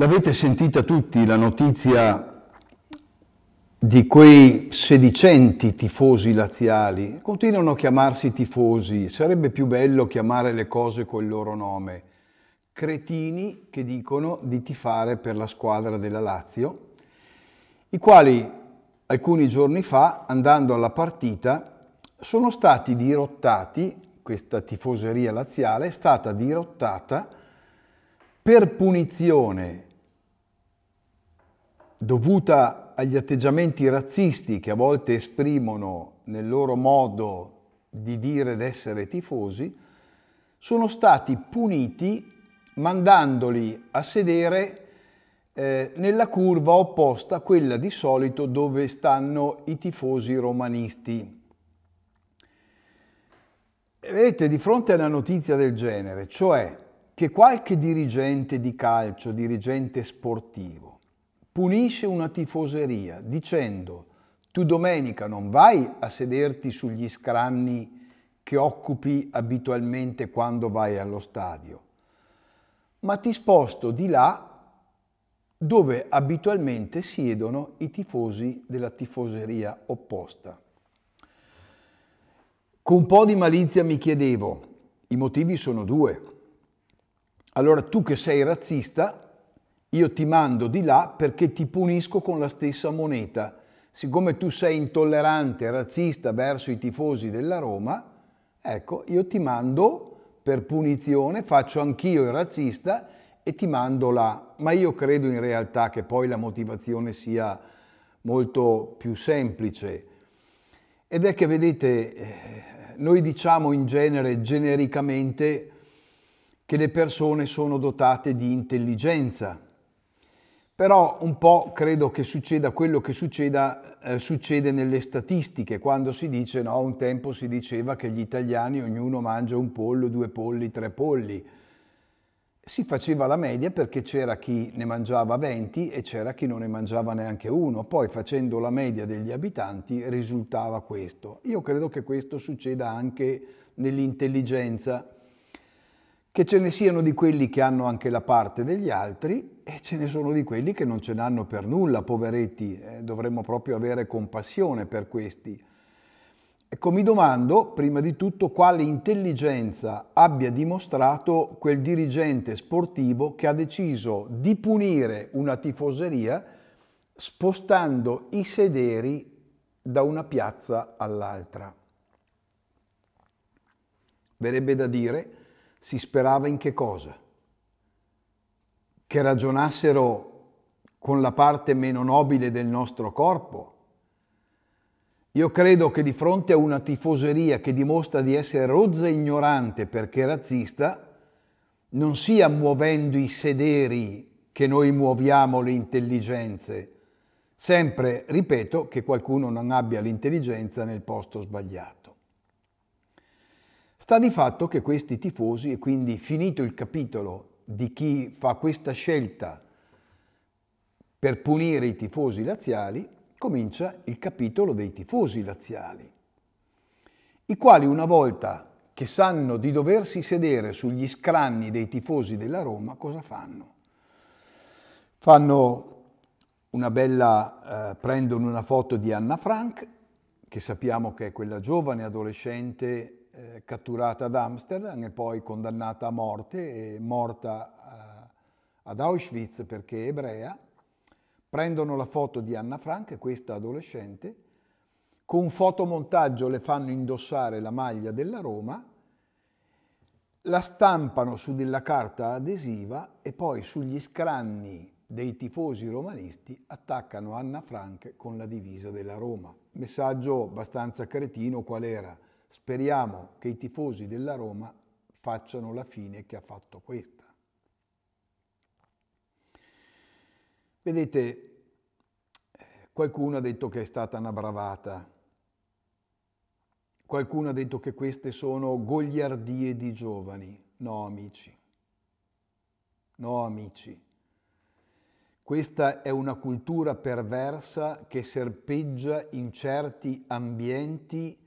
L'avete sentita tutti la notizia di quei sedicenti tifosi laziali. Continuano a chiamarsi tifosi, sarebbe più bello chiamare le cose col loro nome. Cretini che dicono di tifare per la squadra della Lazio, i quali alcuni giorni fa, andando alla partita, sono stati dirottati, questa tifoseria laziale è stata dirottata per punizione dovuta agli atteggiamenti razzisti che a volte esprimono nel loro modo di dire d'essere tifosi, sono stati puniti mandandoli a sedere eh, nella curva opposta a quella di solito dove stanno i tifosi romanisti. Vedete, di fronte a una notizia del genere, cioè che qualche dirigente di calcio, dirigente sportivo, punisce una tifoseria dicendo tu domenica non vai a sederti sugli scranni che occupi abitualmente quando vai allo stadio, ma ti sposto di là dove abitualmente siedono i tifosi della tifoseria opposta. Con un po' di malizia mi chiedevo, i motivi sono due. Allora tu che sei razzista io ti mando di là perché ti punisco con la stessa moneta. Siccome tu sei intollerante, e razzista verso i tifosi della Roma, ecco, io ti mando per punizione, faccio anch'io il razzista e ti mando là. Ma io credo in realtà che poi la motivazione sia molto più semplice. Ed è che, vedete, eh, noi diciamo in genere, genericamente, che le persone sono dotate di intelligenza però un po' credo che succeda quello che succeda, eh, succede nelle statistiche, quando si dice, no, un tempo si diceva che gli italiani ognuno mangia un pollo, due polli, tre polli. Si faceva la media perché c'era chi ne mangiava 20 e c'era chi non ne mangiava neanche uno, poi facendo la media degli abitanti risultava questo. Io credo che questo succeda anche nell'intelligenza che ce ne siano di quelli che hanno anche la parte degli altri e ce ne sono di quelli che non ce n'hanno per nulla, poveretti, eh, dovremmo proprio avere compassione per questi. Ecco, mi domando prima di tutto quale intelligenza abbia dimostrato quel dirigente sportivo che ha deciso di punire una tifoseria spostando i sederi da una piazza all'altra. Verrebbe da dire si sperava in che cosa? Che ragionassero con la parte meno nobile del nostro corpo? Io credo che di fronte a una tifoseria che dimostra di essere rozza e ignorante perché razzista, non sia muovendo i sederi che noi muoviamo le intelligenze. Sempre ripeto che qualcuno non abbia l'intelligenza nel posto sbagliato. Sta di fatto che questi tifosi, e quindi finito il capitolo di chi fa questa scelta per punire i tifosi laziali, comincia il capitolo dei tifosi laziali, i quali una volta che sanno di doversi sedere sugli scranni dei tifosi della Roma, cosa fanno? Fanno una bella, eh, prendono una foto di Anna Frank, che sappiamo che è quella giovane adolescente eh, catturata ad Amsterdam e poi condannata a morte e morta eh, ad Auschwitz perché ebrea, prendono la foto di Anna Frank, questa adolescente, con un fotomontaggio le fanno indossare la maglia della Roma, la stampano su della carta adesiva e poi sugli scranni dei tifosi romanisti attaccano Anna Frank con la divisa della Roma. Messaggio abbastanza cretino qual era? Speriamo che i tifosi della Roma facciano la fine che ha fatto questa. Vedete, eh, qualcuno ha detto che è stata una bravata, qualcuno ha detto che queste sono gogliardie di giovani. No, amici, no, amici. Questa è una cultura perversa che serpeggia in certi ambienti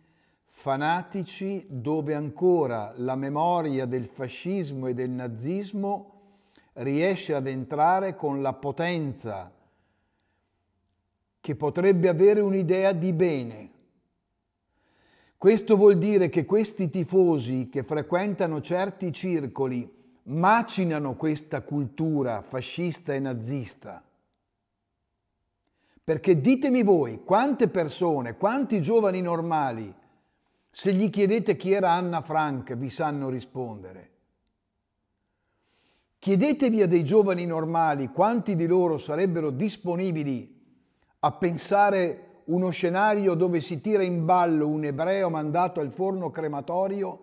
fanatici dove ancora la memoria del fascismo e del nazismo riesce ad entrare con la potenza che potrebbe avere un'idea di bene. Questo vuol dire che questi tifosi che frequentano certi circoli macinano questa cultura fascista e nazista. Perché ditemi voi quante persone, quanti giovani normali se gli chiedete chi era Anna Frank, vi sanno rispondere. Chiedetevi a dei giovani normali quanti di loro sarebbero disponibili a pensare uno scenario dove si tira in ballo un ebreo mandato al forno crematorio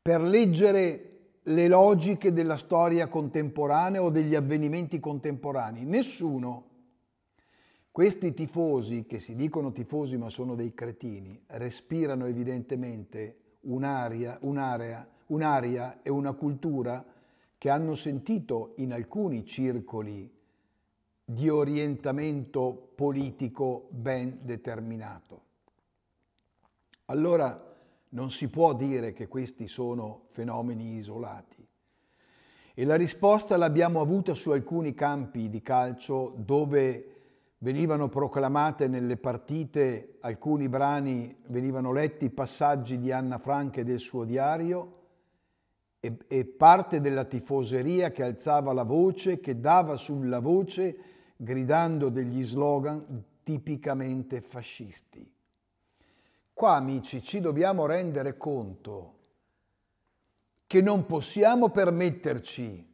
per leggere le logiche della storia contemporanea o degli avvenimenti contemporanei. Nessuno. Questi tifosi, che si dicono tifosi ma sono dei cretini, respirano evidentemente un'aria, un'area, un'aria e una cultura che hanno sentito in alcuni circoli di orientamento politico ben determinato. Allora non si può dire che questi sono fenomeni isolati. E la risposta l'abbiamo avuta su alcuni campi di calcio dove venivano proclamate nelle partite, alcuni brani venivano letti, passaggi di Anna Franca e del suo diario e, e, parte della tifoseria che alzava la voce, che dava sulla voce gridando degli slogan tipicamente fascisti. Qua amici ci dobbiamo rendere conto che non possiamo permetterci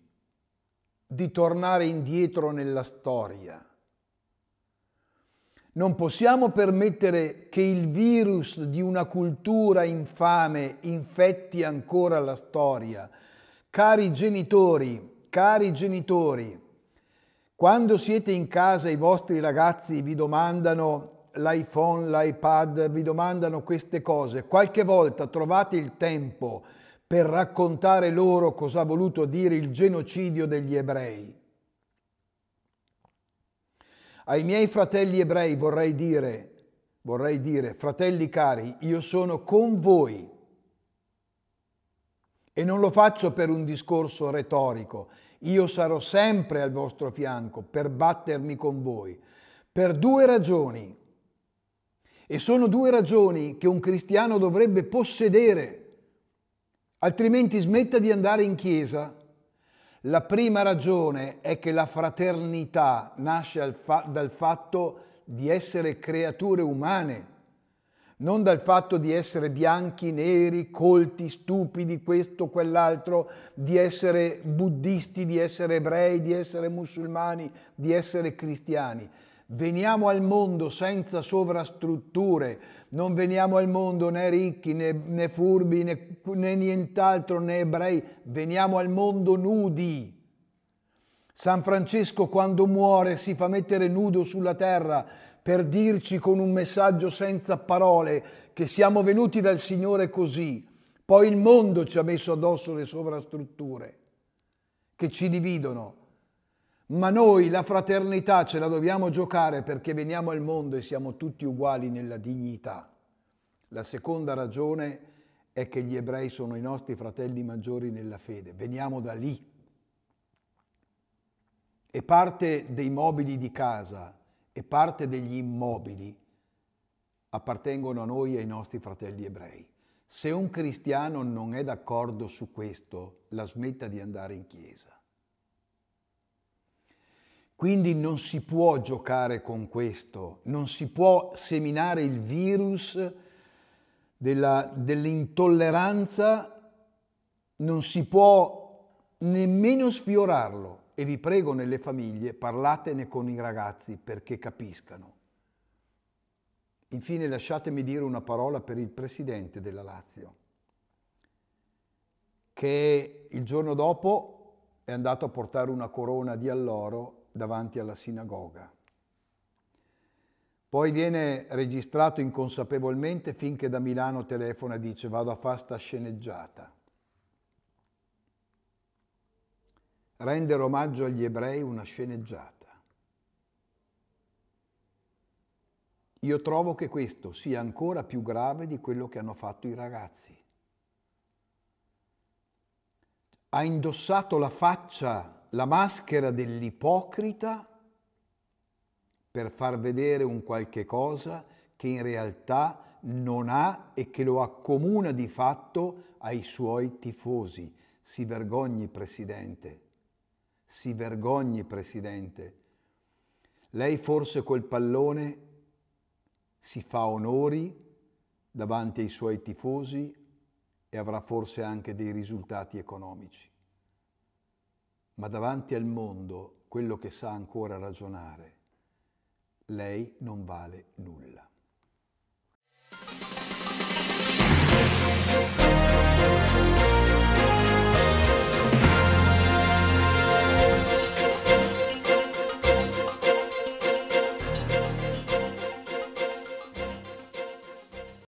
di tornare indietro nella storia non possiamo permettere che il virus di una cultura infame infetti ancora la storia. Cari genitori, cari genitori, quando siete in casa i vostri ragazzi vi domandano l'iPhone, l'iPad, vi domandano queste cose, qualche volta trovate il tempo per raccontare loro cosa ha voluto dire il genocidio degli ebrei. Ai miei fratelli ebrei vorrei dire, vorrei dire, fratelli cari, io sono con voi. E non lo faccio per un discorso retorico, io sarò sempre al vostro fianco per battermi con voi, per due ragioni. E sono due ragioni che un cristiano dovrebbe possedere, altrimenti smetta di andare in chiesa la prima ragione è che la fraternità nasce dal fatto di essere creature umane, non dal fatto di essere bianchi, neri, colti, stupidi, questo, quell'altro, di essere buddisti, di essere ebrei, di essere musulmani, di essere cristiani. Veniamo al mondo senza sovrastrutture, non veniamo al mondo né ricchi né, né furbi né, né nient'altro né ebrei, veniamo al mondo nudi. San Francesco quando muore si fa mettere nudo sulla terra per dirci con un messaggio senza parole che siamo venuti dal Signore così. Poi il mondo ci ha messo addosso le sovrastrutture che ci dividono, ma noi la fraternità ce la dobbiamo giocare perché veniamo al mondo e siamo tutti uguali nella dignità. La seconda ragione è che gli ebrei sono i nostri fratelli maggiori nella fede. Veniamo da lì. E parte dei mobili di casa e parte degli immobili appartengono a noi e ai nostri fratelli ebrei. Se un cristiano non è d'accordo su questo, la smetta di andare in chiesa. Quindi non si può giocare con questo, non si può seminare il virus della, dell'intolleranza, non si può nemmeno sfiorarlo. E vi prego nelle famiglie, parlatene con i ragazzi perché capiscano. Infine lasciatemi dire una parola per il presidente della Lazio, che il giorno dopo è andato a portare una corona di alloro davanti alla sinagoga. Poi viene registrato inconsapevolmente finché da Milano telefona e dice vado a fare sta sceneggiata. Rendere omaggio agli ebrei una sceneggiata. Io trovo che questo sia ancora più grave di quello che hanno fatto i ragazzi. Ha indossato la faccia la maschera dell'ipocrita per far vedere un qualche cosa che in realtà non ha e che lo accomuna di fatto ai suoi tifosi. Si vergogni, Presidente. Si vergogni, Presidente. Lei forse col pallone si fa onori davanti ai suoi tifosi e avrà forse anche dei risultati economici ma davanti al mondo, quello che sa ancora ragionare, lei non vale nulla.